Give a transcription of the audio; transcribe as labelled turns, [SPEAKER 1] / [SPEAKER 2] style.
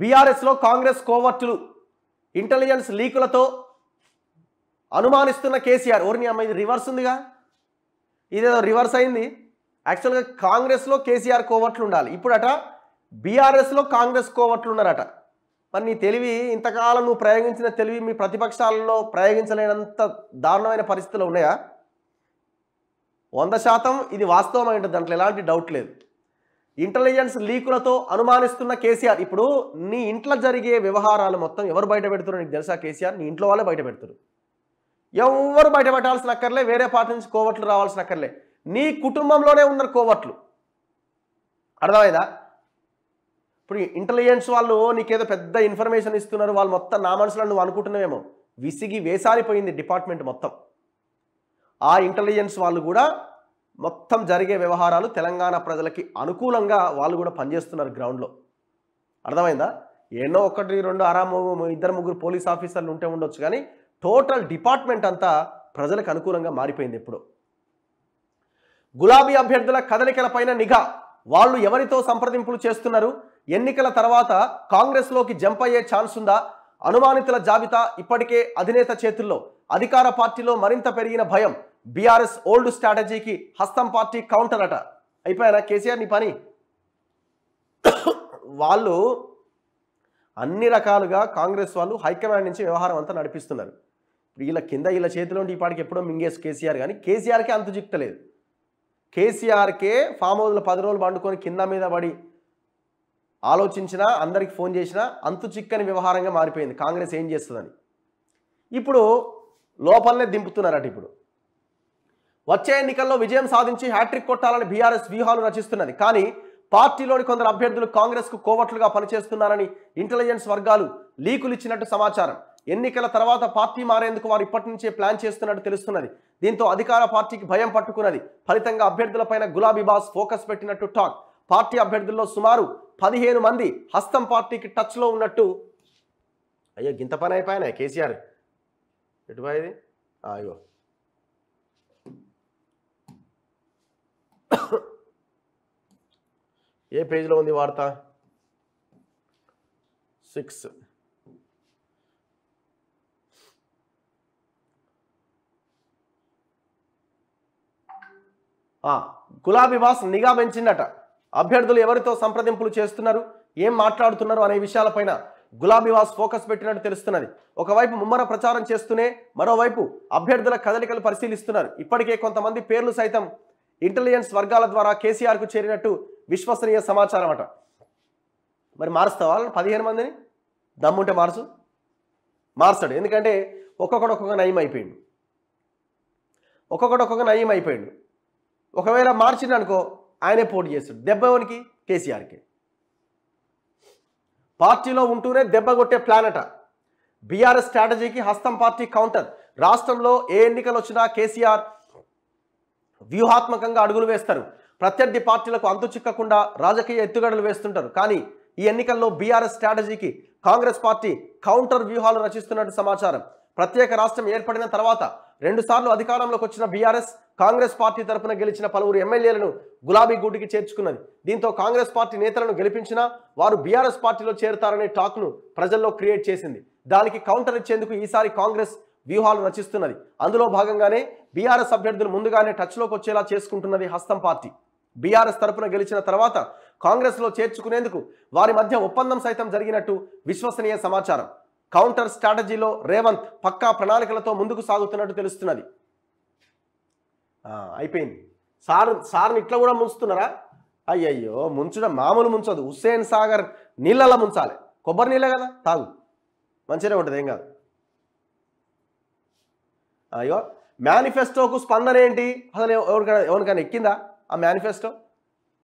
[SPEAKER 1] బీఆర్ఎస్లో కాంగ్రెస్ కోవర్టులు ఇంటెలిజెన్స్ లీకులతో అనుమానిస్తున్న కేసీఆర్ ఓర్ని అమ్మ ఇది రివర్స్ ఉందిగా ఇదేదో రివర్స్ అయింది యాక్చువల్గా కాంగ్రెస్లో కేసీఆర్ కోవర్ట్లు ఉండాలి ఇప్పుడట బీఆర్ఎస్లో కాంగ్రెస్ కోవర్ట్లు ఉన్నారట మరి నీ తెలివి ఇంతకాలం నువ్వు ప్రయోగించిన తెలివి మీ ప్రతిపక్షాలలో ప్రయోగించలేనంత దారుణమైన పరిస్థితులు ఉన్నాయా వంద శాతం ఇది వాస్తవమై దాంట్లో ఎలాంటి డౌట్ లేదు ఇంటెలిజెన్స్ లీకులతో అనుమానిస్తున్న కేసీఆర్ ఇప్పుడు నీ ఇంట్లో జరిగే వ్యవహారాలు మొత్తం ఎవరు బయట పెడుతున్నారు నీకు తెలుసా కేసీఆర్ నీ ఇంట్లో వాళ్ళే బయట పెడతారు ఎవరు బయట పెట్టాల్సిన అక్కర్లే వేరే పార్టీ నుంచి కోవట్లు రావాల్సిన అక్కర్లే నీ కుటుంబంలోనే ఉన్నారు కోవట్లు అర్థమైందా ఇప్పుడు ఇంటెలిజెన్స్ వాళ్ళు నీకేదో పెద్ద ఇన్ఫర్మేషన్ ఇస్తున్నారు వాళ్ళు మొత్తం నా మనసులో నువ్వు అనుకుంటున్నావేమో విసిగి వేసారిపోయింది డిపార్ట్మెంట్ మొత్తం ఆ ఇంటెలిజెన్స్ వాళ్ళు కూడా మొత్తం జరిగే వ్యవహారాలు తెలంగాణ ప్రజలకి అనుకూలంగా వాళ్ళు కూడా పనిచేస్తున్నారు గ్రౌండ్లో అర్థమైందా ఎన్నో ఒకటి రెండు ఆరాము ఇద్దరు ముగ్గురు పోలీస్ ఆఫీసర్లు ఉంటే ఉండొచ్చు కానీ టోటల్ డిపార్ట్మెంట్ అంతా ప్రజలకు అనుకూలంగా మారిపోయింది ఇప్పుడు గులాబీ అభ్యర్థుల కదలికలపైన నిఘా వాళ్ళు ఎవరితో సంప్రదింపులు చేస్తున్నారు ఎన్నికల తర్వాత కాంగ్రెస్లోకి జంప్ అయ్యే ఛాన్స్ ఉందా అనుమానితుల జాబితా ఇప్పటికే అధినేత చేతుల్లో అధికార పార్టీలో మరింత పెరిగిన భయం బీఆర్ఎస్ ఓల్డ్ స్ట్రాటజీకి హస్తం పార్టీ కౌంటర్ అట అయిపోయారా కేసీఆర్ నీ పని వాళ్ళు అన్ని రకాలుగా కాంగ్రెస్ వాళ్ళు హైకమాండ్ నుంచి వ్యవహారం అంతా నడిపిస్తున్నారు వీళ్ళ కింద వీళ్ళ చేతిలో ఈ పాటికి ఎప్పుడో మింగేసి కేసీఆర్ కానీ కేసీఆర్కే అంత జిక్తలేదు కేసీఆర్కే ఫామ్ హౌస్లో పది రోజులు పండుకొని కింద మీద పడి ఆలోచించినా అందరికి ఫోన్ చేసినా అంతు చిక్కని వ్యవహారంగా మారిపోయింది కాంగ్రెస్ ఏం చేస్తుందని ఇప్పుడు లోపలనే దింపుతున్నారట ఇప్పుడు వచ్చే ఎన్నికల్లో విజయం సాధించి హ్యాట్రిక్ కొట్టాలని బీఆర్ఎస్ వ్యూహాలు రచిస్తున్నది కానీ పార్టీలోని కొందరు అభ్యర్థులు కాంగ్రెస్కు కోవట్లుగా పనిచేస్తున్నారని ఇంటెలిజెన్స్ వర్గాలు లీకులు ఇచ్చినట్టు సమాచారం ఎన్నికల తర్వాత పార్టీ మారేందుకు వారు ఇప్పటి నుంచే ప్లాన్ చేస్తున్నట్టు తెలుస్తున్నది దీంతో అధికార పార్టీకి భయం పట్టుకున్నది ఫలితంగా అభ్యర్థులపైన గులాబీ బాస్ ఫోకస్ పెట్టినట్టు టాక్ పార్టీ అభ్యర్థుల్లో సుమారు పదిహేను మంది హస్తం పార్టీకి టచ్లో ఉన్నట్టు అయ్యో గింత పని అయిపోయినా కేసీఆర్ ఎటు అయ్యో ఏ పేజీలో ఉంది వార్త సిక్స్ గులాబీ బాస్ నిఘా పెంచిందట అభ్యర్థులు ఎవరితో సంప్రదింపులు చేస్తున్నారు ఏం మాట్లాడుతున్నారు అనే విషయాలపైన గులాబీ వాస్ ఫోకస్ పెట్టినట్టు తెలుస్తున్నది ఒకవైపు ముమ్మర ప్రచారం చేస్తూనే మరోవైపు అభ్యర్థుల కదలికలు పరిశీలిస్తున్నారు ఇప్పటికే కొంతమంది పేర్లు సైతం ఇంటెలిజెన్స్ వర్గాల ద్వారా కేసీఆర్కు చేరినట్టు విశ్వసనీయ సమాచారం అట మరి మారుస్తావా వాళ్ళని పదిహేను మందిని దమ్ముంటే మార్చు మారుస్తాడు ఎందుకంటే ఒక్కొక్కడు ఒక్కొక్క నయం అయిపోయిండు ఒక్కొక్కడు ఒక్కొక్క నయం అయిపోయిండు ఒకవేళ మార్చిండు అనుకో ఆయనే పోటీ చేస్తాడు దెబ్బ ఎవరికి కేసీఆర్కి పార్టీలో ఉంటూనే దెబ్బ కొట్టే ప్లాన్ అట బీఆర్ఎస్ స్ట్రాటజీకి హస్తం పార్టీ కౌంటర్ రాష్ట్రంలో ఏ ఎన్నికలు వచ్చినా కేసీఆర్ వ్యూహాత్మకంగా అడుగులు వేస్తారు ప్రత్యర్థి పార్టీలకు అంతు చిక్కకుండా రాజకీయ ఎత్తుగడలు వేస్తుంటారు కానీ ఈ ఎన్నికల్లో బీఆర్ఎస్ స్ట్రాటజీకి కాంగ్రెస్ పార్టీ కౌంటర్ వ్యూహాలు రచిస్తున్నట్టు సమాచారం ప్రత్యేక రాష్ట్రం ఏర్పడిన తర్వాత రెండుసార్లు అధికారంలోకి వచ్చిన బీఆర్ఎస్ కాంగ్రెస్ పార్టీ తరఫున గెలిచిన పలువురు ఎమ్మెల్యేలను గులాబీ గూటికి చేర్చుకున్నది దీంతో కాంగ్రెస్ పార్టీ నేతలను గెలిపించినా వారు బీఆర్ఎస్ పార్టీలో చేరతారనే టాక్ను ప్రజల్లో క్రియేట్ చేసింది దానికి కౌంటర్ ఇచ్చేందుకు ఈసారి కాంగ్రెస్ వ్యూహాలు రచిస్తున్నది అందులో భాగంగానే బీఆర్ఎస్ అభ్యర్థులు ముందుగానే టచ్లోకి వచ్చేలా చేసుకుంటున్నది హస్తం పార్టీ బీఆర్ఎస్ తరపున గెలిచిన తర్వాత కాంగ్రెస్లో చేర్చుకునేందుకు వారి మధ్య ఒప్పందం సైతం జరిగినట్టు విశ్వసనీయ సమాచారం కౌంటర్ స్ట్రాటజీలో రేవంత్ పక్కా ప్రణాళికలతో ముందుకు సాగుతున్నట్టు తెలుస్తున్నది అయిపోయింది సార్ సార్ని ఇట్లా కూడా ముంచుతున్నారా అయ్యయ్యో ముంచడం మామూలు ముంచదు హుస్సేన్ సాగర్ నీళ్ళలా ముంచాలి కొబ్బరి నీళ్ళే కదా తాగు మంచిగా ఉంటుంది ఏం కాదు అయ్యో మేనిఫెస్టోకు స్పందన ఏంటి అసలు ఎవరికైనా ఎవరికైనా ఎక్కిందా ఆ మేనిఫెస్టో